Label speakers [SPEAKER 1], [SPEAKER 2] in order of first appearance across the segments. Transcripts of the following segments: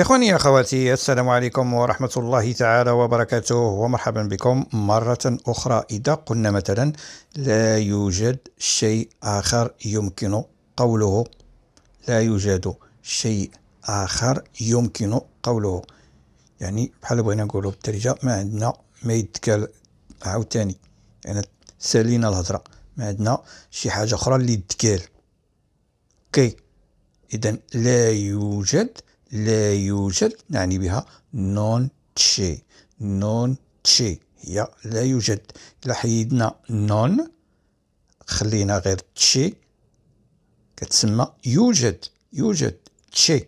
[SPEAKER 1] إخواني أخواتي السلام عليكم ورحمة الله تعالى وبركاته ومرحبا بكم مرة أخرى إذا قلنا مثلا لا يوجد شيء آخر يمكن قوله لا يوجد شيء آخر يمكن قوله يعني بحال بغينا نقولوا بالدارجة ما عندنا ما يتكال عاوتاني يعني سالينا الهضرة ما عندنا شي حاجة أخرى اللي يتكال كي إذا لا يوجد لا يوجد نعني بها نون تشي نون تشي هي لا يوجد إلا حيدنا نون خلينا غير تشي كتسمى يوجد يوجد تشي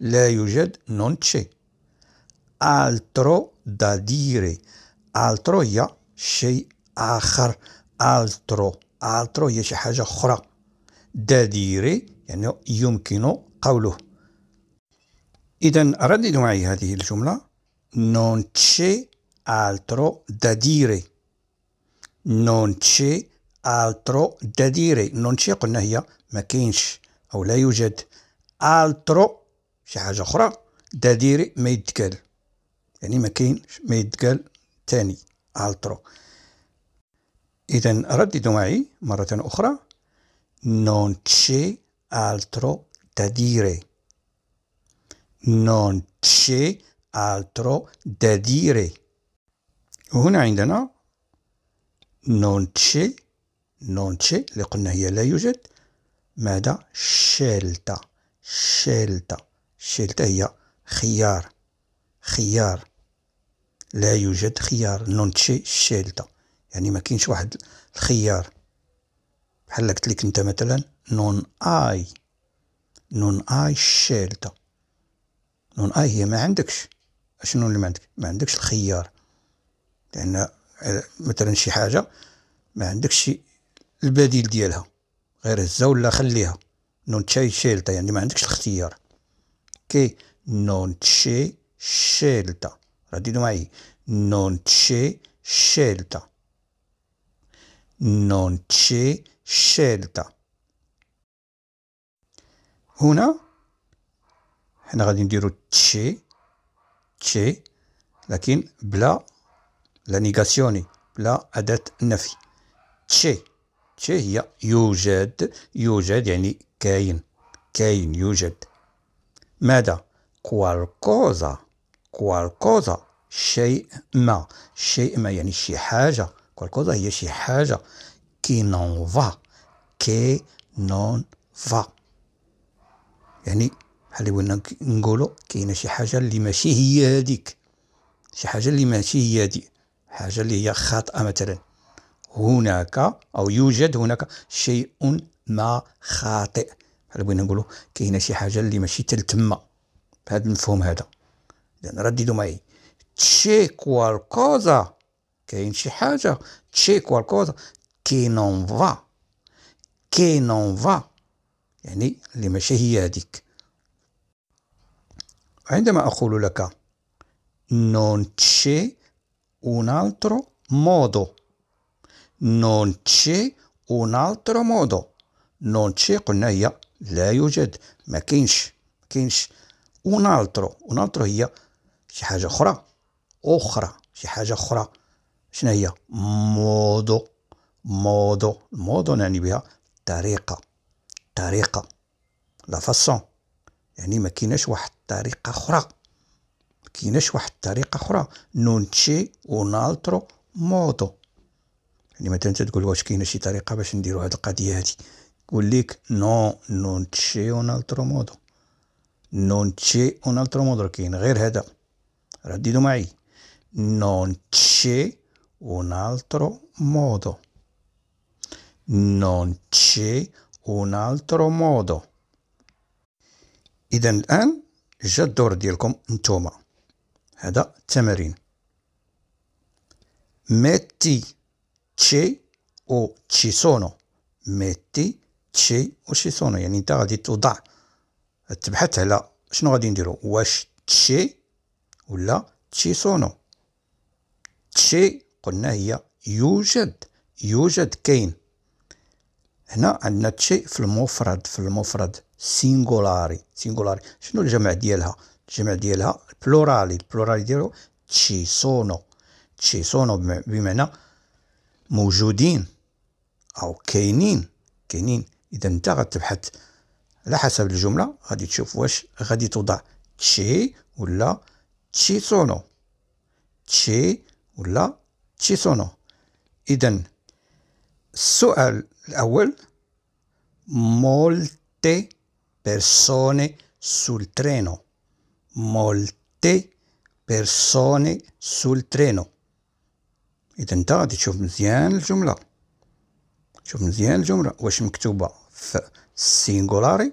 [SPEAKER 1] لا يوجد نون تشي altro داديري dire altro هي شيء آخر altro الترو هي شي حاجة أخرى داديري يعني يمكن قوله إذا ردد معي هذه الجملة non c'è altro da dire non c'è altro da dire non c'è قلنا هي ما كاينش أو لا يوجد altro شي حاجة أخرى داديري ما يتقال يعني ما كاينش ما يتقال تاني altro إذا ردد معي مرة أخرى non c'è altro da dire non c'è altro da dire وهنا عندنا non c'è non c'è اللي قلنا هي لا يوجد ماذا scelta scelta scelta هي خيار خيار لا يوجد خيار non c'è scelta يعني ما كاينش واحد الخيار بحال قلت لك انت مثلا non i non i scelta نون اي هي ما عندكش شنو اللي ما عندك ما عندكش الخيار لان مثلا شي حاجه ما عندكش البديل ديالها غير هزها ولا خليها نون تشاي شيلتا يعني ما عندكش الاختيار كي نون تشي شيلتا رددوا معي نون تشي شيلتا نون تشي شيلتا هنا حنا غادي نديرو تشي تشي لكن بلا لا نيغاسيوني بلا أداة النفي تشي تشي هي يوجد يوجد يعني كاين كاين يوجد ماذا كوالكوزا كوالكوزا شيء ما شيء ما يعني شي حاجة كوالكوزا هي شي حاجة كي نون فا كي نون فا يعني بحال بغينا نقولوا كاينه شي حاجه اللي ماشي هي هذيك شي حاجه اللي ماشي هي هذي حاجه اللي هي خاطئه مثلا هناك او يوجد هناك شيء ما خاطئ بحال بغينا نقولوا كاينه شي حاجه اللي ماشي تل تما بهذا المفهوم هذا اذا رددوا معي تشي كوالكوزا كاين شي حاجه تشي كوالكوزا كي نون فا كي نون فا يعني اللي ماشي هي هذيك عندما أقول لك non c'è un altro modo non c'è un altro modo non c'è قلنا هي لا يوجد ما كاينش ما كاينش un altro un altro هي شي حاجة أخرى أخرى شي حاجة أخرى شنو هي مودو مودو المودو نعني بها طريقة طريقة لا فاسون يعني ما كيناش واحد الطريقه اخرى ما كيناش واحد الطريقه اخرى نون تشي ونالترو مودو يعني مثلا انت تقول واش كاينه شي طريقه باش نديرو هاد القضيه هادي يقول لك نو نون تشي ونالترو مودو نون تشي ونالترو مودو كاين غير هذا رددوا معي نونتشي c'è un نونتشي modo. Non اذا الان جا الدور ديالكم نتوما هذا التمارين ميتي تشي او تشي سونو metti تشي او تشي سونو يعني انت غادي توضع تبحث على شنو غادي نديرو واش تشي ولا تشي سونو تشي قلنا هي يوجد يوجد كاين هنا عندنا تشي في المفرد في المفرد سينغولاري سينغولاري شنو الجمع ديالها الجمع ديالها بلورالي البلورالي ديالو تشي سونو تشي سونو بمعنى موجودين او كاينين كاينين اذا انت غتبحث على حسب الجمله غادي تشوف واش غادي توضع تشي ولا تشي سونو تشي ولا تشي سونو اذا السؤال الأول molte persone sul treno molte persone sul treno إذا أنت غادي تشوف مزيان الجملة شوف مزيان الجملة واش مكتوبة في السينغولاري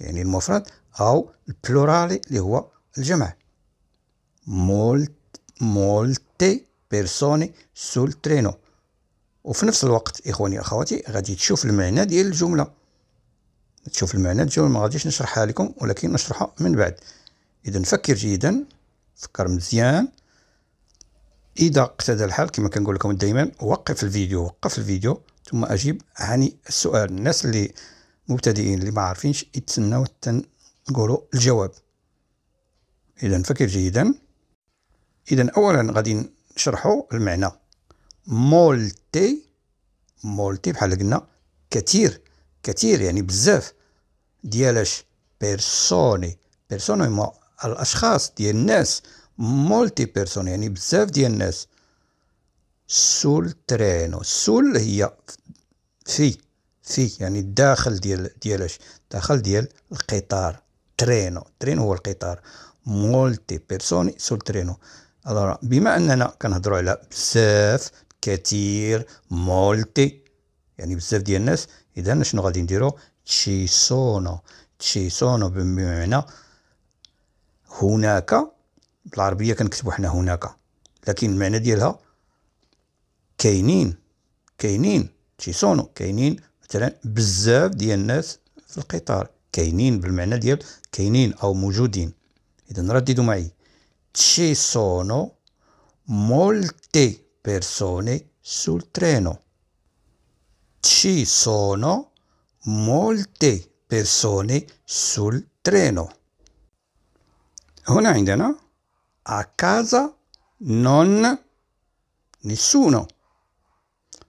[SPEAKER 1] يعني المفرد أو البلورالي اللي هو الجمع مولتي molte persone sul treno وفي نفس الوقت اخواني اخواتي غادي تشوف المعنى ديال الجمله تشوف المعنى ديال الجمله ما غاديش نشرحها لكم ولكن نشرحها من بعد اذا فكر جيدا فكر مزيان اذا اقتدى الحال كما كنقول لكم دائما وقف الفيديو وقف الفيديو ثم اجيب عن السؤال الناس اللي مبتدئين اللي ما عارفينش يتسناو حتى نقولوا الجواب اذا فكر جيدا اذا اولا غادي نشرحوا المعنى مولتي مولتي بحال قلنا كثير كثير يعني بزاف ديالاش بيرسوني بيرسوني مو الاشخاص ديال الناس مولتي بيرسون يعني بزاف ديال الناس سول ترينو سول هي في في يعني الداخل ديال ديالاش داخل ديال القطار ترينو ترينو هو القطار مولتي بيرسوني سول ترينو بما اننا كنهضروا على بزاف كثير مولتي يعني بزاف ديال الناس اذا شنو غادي نديرو تشي سونو تشي سونو بمعنى هناك بالعربيه كنكتبو حنا هناك لكن المعنى ديالها كاينين كاينين تشي سونو كاينين مثلا بزاف ديال الناس في القطار كاينين بالمعنى ديال كاينين او موجودين اذا رددوا معي تشي سونو مولتي persone sul treno. Ci sono molte persone sul treno. Onaindana. A casa non nessuno.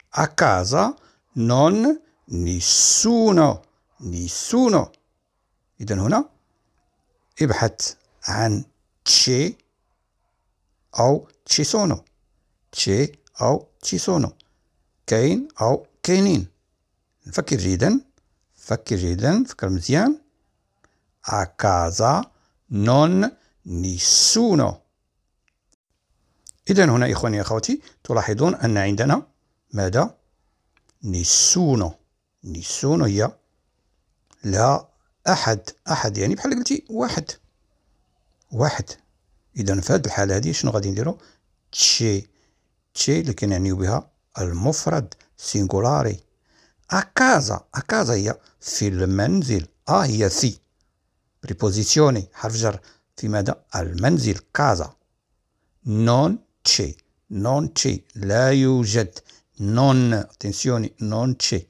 [SPEAKER 1] A casa non nessuno. Nessuno. Idan una? Ibhat an ci o ci sono. تشي أو تشيسونو كاين أو كاينين نفكر جيدا فكر جيدا فكر مزيان أكازا نون non إذا هنا إخواني أخواتي تلاحظون أن عندنا ماذا؟ نسونو نسونو هي لا أحد أحد يعني بحال قلتي واحد واحد إذا في هذه الحالة هذه شنو غادي نديرو؟ تشي تشي اللي كنعنيو بها المفرد سينغولاري أكازا أكازا هي في المنزل أ هي سي بريبوزيسيوني حرف جر في ماذا المنزل كازا نون تشي نون تشي لا يوجد نون اتنسيوني نون تشي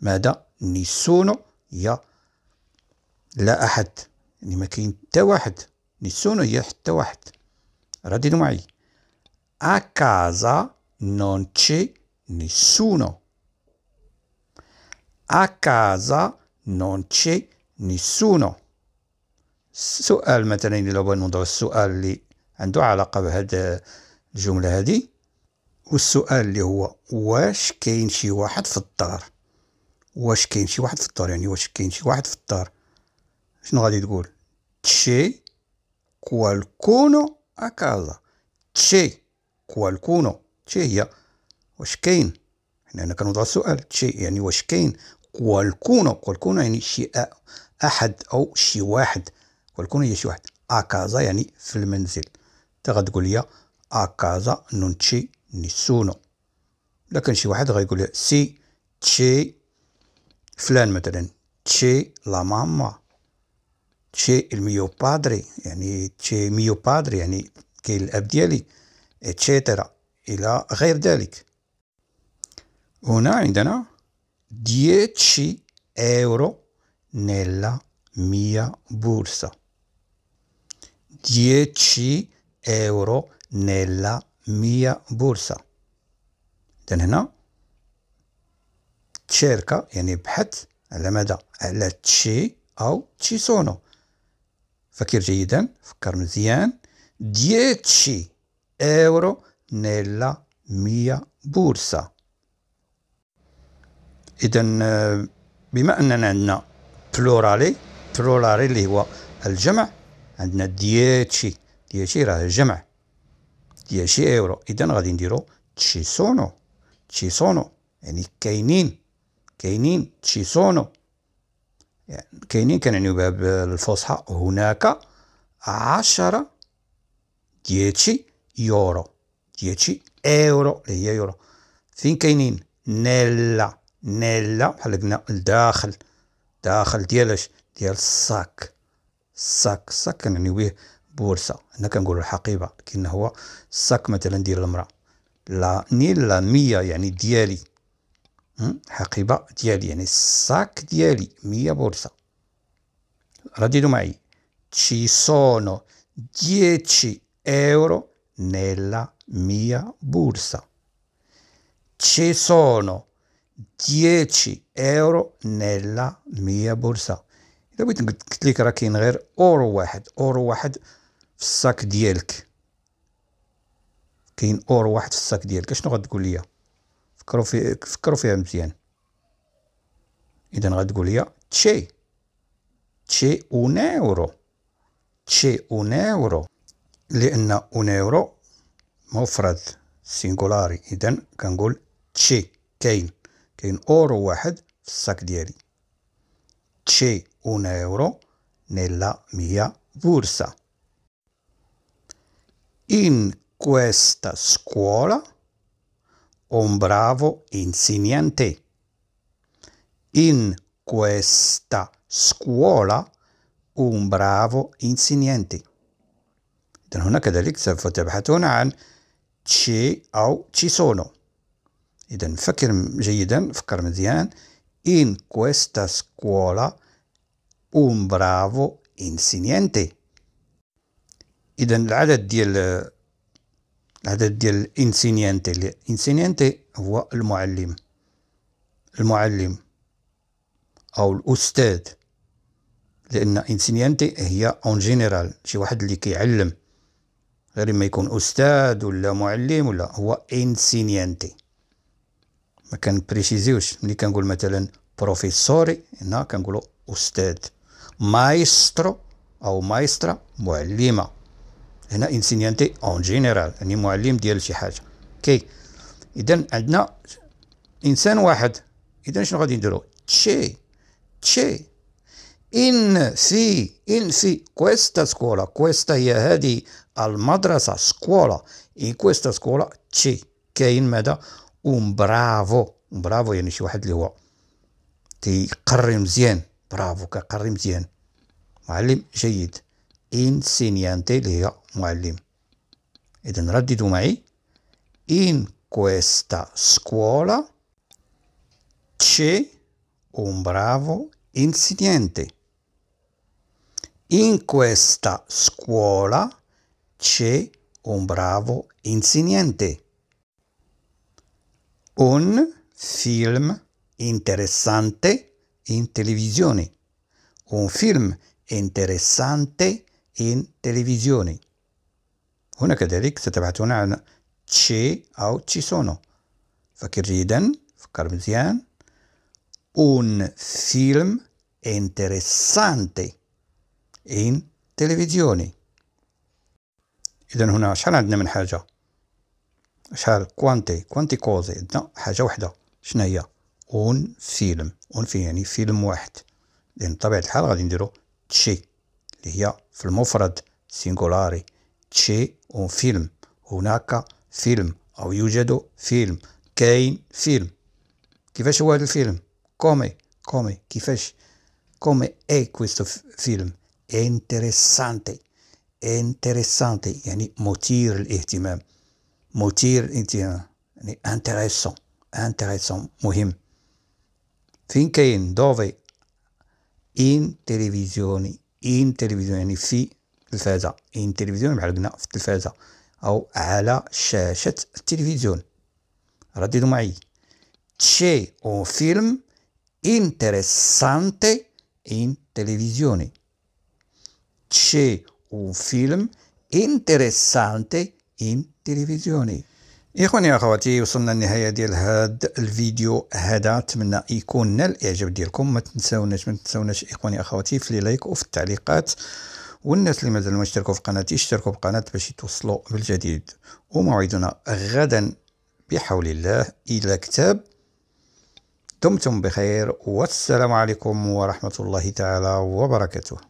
[SPEAKER 1] ماذا نيسونو هي لا أحد يعني ما كاين حتى واحد نيسونو هي حتى واحد ردي معي A casa non c'è nessuno. A casa non c'è nessuno. سؤال مثلا إلا بغينا نوضعو السؤال اللي عنده علاقة بهاد الجملة هادي والسؤال اللي هو واش كاين شي واحد في الدار واش كاين شي واحد في الدار يعني واش كاين شي واحد في الدار شنو غادي تقول تشي كوالكونو اكازا تشي كوالكونو تشي هي واش كاين هنا هنا كنوضع السؤال تشي يعني واش كاين كوالكونو كوالكونو يعني شي احد او شي واحد كوالكونو هي شي واحد اكازا يعني في المنزل انت غتقول لي اكازا نون تشي نيسونو الا كان شي واحد غيقول لي سي تشي فلان مثلا تشي لا ماما تشي الميو بادري يعني تشي ميو بادري يعني كاين الاب ديالي اتشيترا إلى غير ذلك هنا عندنا ديتشي اورو نيلا mia borsa. ديتشي اورو نيلا mia borsa. إذن هنا تشيركا يعني بحث على ماذا؟ على تشي أو تشي سونو فكر جيدا فكر مزيان ديتشي euro nella mia بورصة إذن بما أننا عندنا بلورالي بلورالي اللي هو الجمع عندنا دياتشي دياتشي راه جمع دياتشي أورو إذن غادي نديرو تشي سونو تشي سونو يعني كاينين كاينين تشي سونو يعني كاينين كنعنيو بها بالفصحى هناك عشرة دياتشي euro, 10 euro اللي هي يورو فين كاينين نيلا نيلا بحال قلنا الداخل داخل ديال اش ديال الساك الساك الساك كنعني به بورصه هنا كنقولوا الحقيبه لكن هو الساك مثلا ديال المراه لا نيلا مية يعني ديالي حقيبه ديالي يعني الساك ديالي مية بورصه رددوا معي تشي سونو 10 اورو nella mia borsa. Ci sono 10 euro nella mia borsa. إذا بغيت قلت لك راه كاين غير أورو واحد أورو واحد في الصاك ديالك كاين أورو واحد في الصاك ديالك اشنو غتقول لي فكروا في فكروا فيها مزيان إذا غتقول لي تشي تشي اون اورو تشي اون اورو لأن أونيرو مفرد سينجولاري إذا كنقول تشي كاين كاين أورو واحد في الصاك ديالي تشي un euro nella mia borsa. In questa scuola un bravo insegnante. In questa scuola un bravo insegnante. إذن هنا كذلك سوف تبحثون عن تشي أو تشيسونو إذن فكر جيدا فكر مزيان إن كويستا سكولا un برافو إنسينيانتي إذن العدد ديال العدد ديال انسينيانتي انسينيانتي هو المعلم المعلم او الاستاذ لان انسينيانتي هي اون جينيرال شي واحد اللي كيعلم غير ما يكون أستاذ ولا معلم ولا هو انسينيانتي ما بريسيزيوش ملي كنقول مثلا بروفيسوري هنا كنقولو أستاذ مايسترو أو مايسترا معلمة هنا انسينيانتي اون جينيرال يعني معلم ديال شي حاجة كي إذا عندنا إنسان واحد إذا شنو غادي نديرو تشي تشي ان سي ان سي كويستا سكولا كويستا هي هذه al madrasa, scuola. In questa scuola c'è كاين ماذا اون برافو برافو يعني شي واحد اللي هو تيقري مزيان برافو كقري مزيان معلم جيد insegnante اللي هي معلم اذا رددوا معي in questa scuola c'è un bravo insegnante in questa scuola c'è un bravo insegnante. Un film interessante in televisione. Un film interessante in televisione. Una هنا كذلك ستبحثون عن تشي أو تشيسونو فكر جيدا فكر مزيان un film interessante in televisione اذا هنا شحال عندنا من حاجه شحال كوانتي كوانتي كوزي عندنا حاجه وحده شنو هي اون فيلم اون في يعني فيلم واحد لان بطبيعه الحال غادي نديرو تشي اللي هي في المفرد سينغولاري تشي اون فيلم هناك فيلم او يوجد فيلم كاين فيلم كيفاش هو هذا الفيلم كومي كومي كيفاش كومي اي كويستو فيلم انتريسانتي انتريسانتي يعني مثير للاهتمام مثير للاهتمام يعني انتريسون انتريسون مهم فين كاين دوفي ان تلفزيوني ان تلفزيون يعني في التلفازة ان تلفزيون بحال قلنا في التلفازة او على شاشة التلفزيون رددوا معي تشي او فيلم انتريسانتي ان تلفزيوني تشي un فيلم انتريسانتي ان تلفزيوني اخواني اخواتي وصلنا للنهايه ديال هاد الفيديو هذا نتمنى يكون نال الاعجاب ديالكم ما تنساوناش ما تنساوناش اخواني اخواتي في لي لايك وفي التعليقات والناس اللي مازال ما اشتركوا في قناتي اشتركوا بالقناه باش يتوصلوا بالجديد وموعدنا غدا بحول الله الى كتاب دمتم بخير والسلام عليكم ورحمه الله تعالى وبركاته